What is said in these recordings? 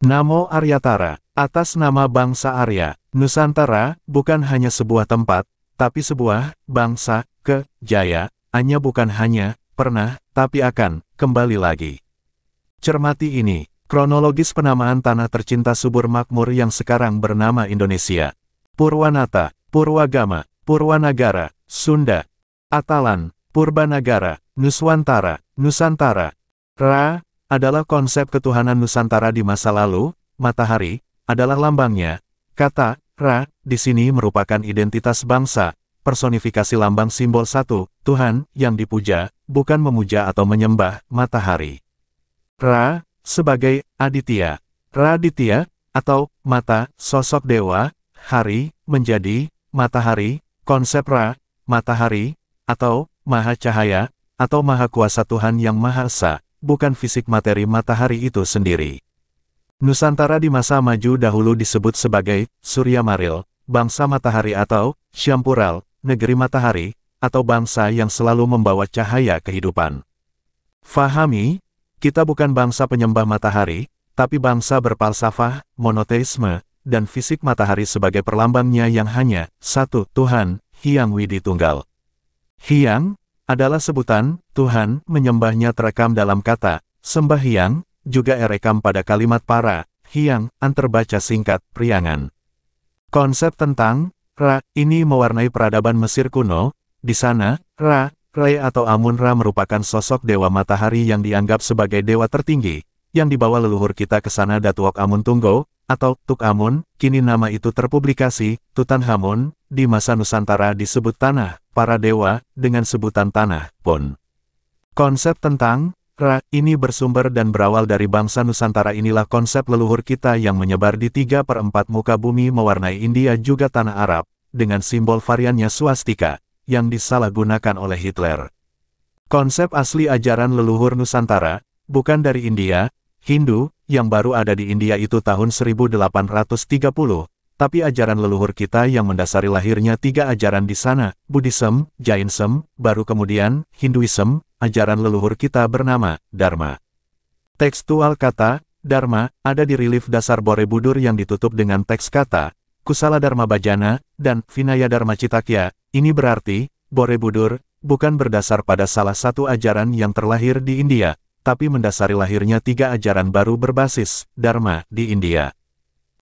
Namo Aryatara, atas nama bangsa Arya, Nusantara, bukan hanya sebuah tempat, tapi sebuah bangsa, ke, jaya, hanya bukan hanya, pernah, tapi akan, kembali lagi. Cermati ini, kronologis penamaan tanah tercinta subur makmur yang sekarang bernama Indonesia. Purwanata, Purwagama, Purwanagara, Sunda, Atalan, Purbanagara, Nuswantara, Nusantara, Ra, adalah konsep ketuhanan Nusantara di masa lalu, matahari, adalah lambangnya. Kata, Ra, di sini merupakan identitas bangsa, personifikasi lambang simbol satu, Tuhan, yang dipuja, bukan memuja atau menyembah, matahari. Ra, sebagai Aditya. Raditya, atau mata, sosok dewa, hari, menjadi, matahari, konsep Ra, matahari, atau Maha Cahaya, atau Maha Kuasa Tuhan Yang Maha Esa, bukan fisik materi matahari itu sendiri. Nusantara di masa maju dahulu disebut sebagai Surya Maril, bangsa matahari atau Syampural, negeri matahari, atau bangsa yang selalu membawa cahaya kehidupan. Fahami, kita bukan bangsa penyembah matahari, tapi bangsa berpalsafah, monoteisme, dan fisik matahari sebagai perlambangnya yang hanya satu Tuhan, Hyang Widi Tunggal. Hyang, adalah sebutan, Tuhan, menyembahnya terekam dalam kata, sembahyang, juga erekam pada kalimat para, hiang, an terbaca singkat, priangan. Konsep tentang, ra, ini mewarnai peradaban Mesir kuno, di sana, ra, Rai atau Amun-Ra merupakan sosok dewa matahari yang dianggap sebagai dewa tertinggi, yang dibawa leluhur kita ke sana Datuok Amun Tunggo, atau Tuk Amun, kini nama itu terpublikasi, Tutanhamun, di masa Nusantara disebut tanah para dewa, dengan sebutan tanah, pon. Konsep tentang Ra ini bersumber dan berawal dari bangsa Nusantara inilah konsep leluhur kita yang menyebar di tiga per 4 muka bumi mewarnai India juga tanah Arab, dengan simbol variannya swastika, yang disalahgunakan oleh Hitler. Konsep asli ajaran leluhur Nusantara, bukan dari India, Hindu, yang baru ada di India itu tahun 1830, tapi ajaran leluhur kita yang mendasari lahirnya tiga ajaran di sana, Buddhism, Jainism, baru kemudian Hinduism, ajaran leluhur kita bernama Dharma. Tekstual kata, Dharma, ada di relief dasar Borobudur yang ditutup dengan teks kata, Kusala Dharma Bajana, dan Vinaya Dharma Citakya, ini berarti, Borobudur, bukan berdasar pada salah satu ajaran yang terlahir di India, tapi mendasari lahirnya tiga ajaran baru berbasis Dharma di India.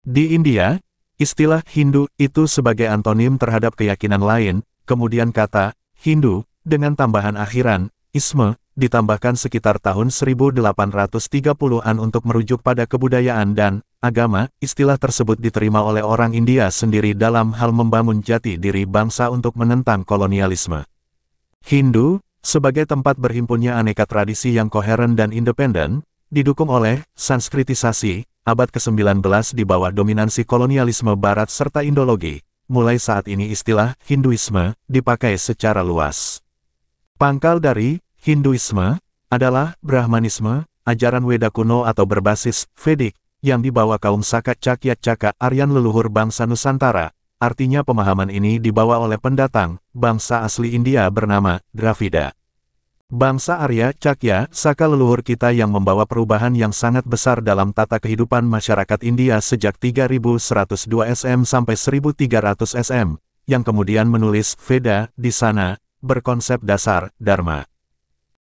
Di India, Istilah Hindu itu sebagai antonim terhadap keyakinan lain, kemudian kata Hindu dengan tambahan akhiran isme ditambahkan sekitar tahun 1830-an untuk merujuk pada kebudayaan dan agama. Istilah tersebut diterima oleh orang India sendiri dalam hal membangun jati diri bangsa untuk menentang kolonialisme. Hindu sebagai tempat berhimpunnya aneka tradisi yang koheren dan independen, Didukung oleh Sanskritisasi, abad ke-19 di bawah dominansi kolonialisme barat serta Indologi, mulai saat ini istilah Hinduisme dipakai secara luas. Pangkal dari Hinduisme adalah Brahmanisme, ajaran Weda kuno atau berbasis Vedik yang dibawa kaum Saka Cakya Caka Aryan leluhur bangsa Nusantara. Artinya pemahaman ini dibawa oleh pendatang, bangsa asli India bernama Dravida. Bangsa Arya, Cakya, Saka leluhur kita yang membawa perubahan yang sangat besar dalam tata kehidupan masyarakat India sejak 3102 SM sampai 1300 SM, yang kemudian menulis Veda di sana, berkonsep dasar, Dharma.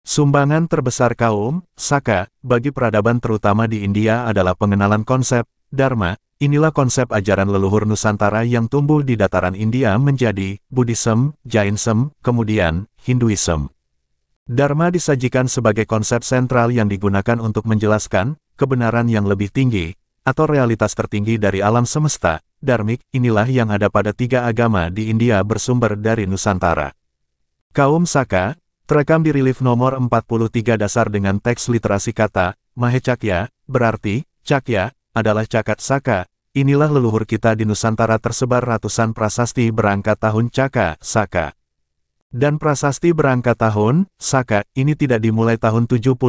Sumbangan terbesar kaum, Saka, bagi peradaban terutama di India adalah pengenalan konsep, Dharma, inilah konsep ajaran leluhur Nusantara yang tumbuh di dataran India menjadi Buddhism, Jainism, kemudian Hinduism. Dharma disajikan sebagai konsep sentral yang digunakan untuk menjelaskan kebenaran yang lebih tinggi, atau realitas tertinggi dari alam semesta, dharmik, inilah yang ada pada tiga agama di India bersumber dari Nusantara. Kaum Saka, terekam di relief nomor 43 dasar dengan teks literasi kata, Mahecakya, berarti, Cakya, adalah Cakat Saka, inilah leluhur kita di Nusantara tersebar ratusan prasasti berangkat tahun Caka, Saka. Dan prasasti berangkat tahun, Saka, ini tidak dimulai tahun 78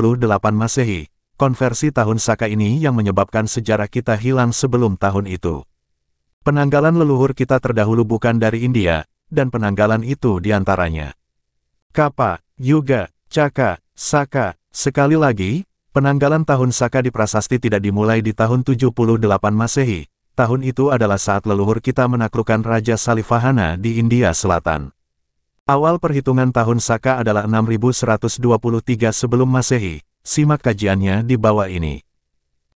Masehi. Konversi tahun Saka ini yang menyebabkan sejarah kita hilang sebelum tahun itu. Penanggalan leluhur kita terdahulu bukan dari India, dan penanggalan itu diantaranya. Kapa, Yuga, Caka, Saka, sekali lagi, penanggalan tahun Saka di prasasti tidak dimulai di tahun 78 Masehi. Tahun itu adalah saat leluhur kita menaklukkan Raja Salifahana di India Selatan. Awal perhitungan tahun Saka adalah 6123 sebelum Masehi, simak kajiannya di bawah ini.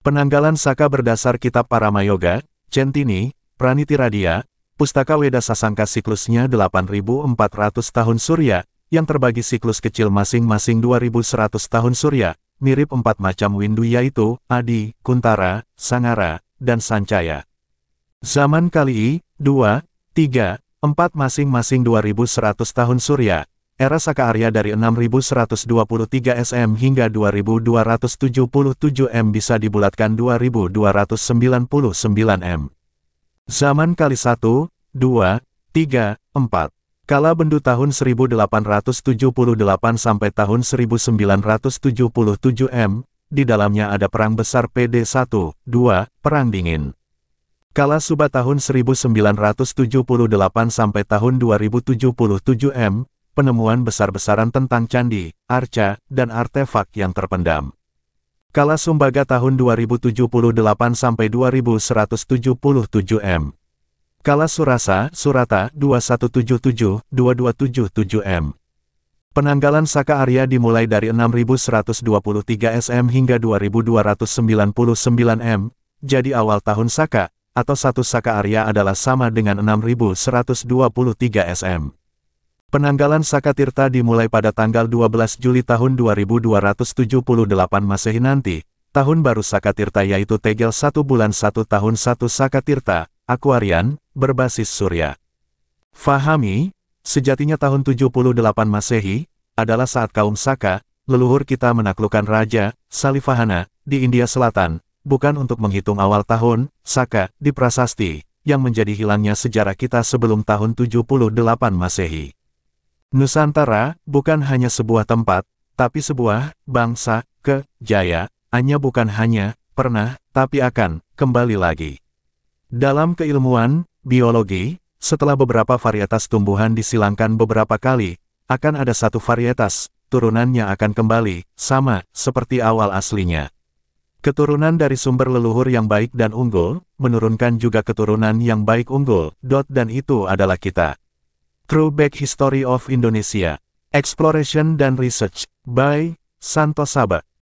Penanggalan Saka berdasar Kitab Paramayoga, Centini, Pranitiradia, Pustaka Weda Sasangka siklusnya 8400 tahun Surya, yang terbagi siklus kecil masing-masing 2100 tahun Surya, mirip empat macam windu yaitu Adi, Kuntara, Sangara, dan Sancaya. Zaman Kali I, 2, 3, 4 masing-masing 2100 tahun Surya, era Saka Arya dari 6123 SM hingga 2277 M bisa dibulatkan 2299 M. Zaman kali 1, 2, 3, 4. Kala bendu tahun 1878 sampai tahun 1977 M, di dalamnya ada Perang Besar PD-1, 2, Perang Dingin. Kala Suba tahun 1978 sampai tahun 2077 M, penemuan besar-besaran tentang candi, arca, dan artefak yang terpendam. Kala Sumbaga tahun 2078 sampai 2177 M. Kala Surasa, Surata 2177, 2277 M. Penanggalan Saka Arya dimulai dari 6123 SM hingga 2299 M, jadi awal tahun Saka, atau satu saka Arya adalah sama dengan 6123 SM. Penanggalan Saka Tirta dimulai pada tanggal 12 Juli tahun 2278 Masehi nanti, tahun baru Saka Tirta yaitu Tegel 1 bulan 1 tahun 1 Saka Tirta, Aquarian, berbasis Surya. Fahami, sejatinya tahun 78 Masehi, adalah saat kaum Saka, leluhur kita menaklukkan Raja, Salifahana, di India Selatan, bukan untuk menghitung awal tahun, Saka, di prasasti, yang menjadi hilangnya sejarah kita sebelum tahun 78 Masehi. Nusantara, bukan hanya sebuah tempat, tapi sebuah, bangsa, ke, jaya, hanya bukan hanya, pernah, tapi akan, kembali lagi. Dalam keilmuan, biologi, setelah beberapa varietas tumbuhan disilangkan beberapa kali, akan ada satu varietas, turunannya akan kembali, sama, seperti awal aslinya. Keturunan dari sumber leluhur yang baik dan unggul, menurunkan juga keturunan yang baik unggul, dot dan itu adalah kita. True Back History of Indonesia. Exploration dan Research. By Santo Sabah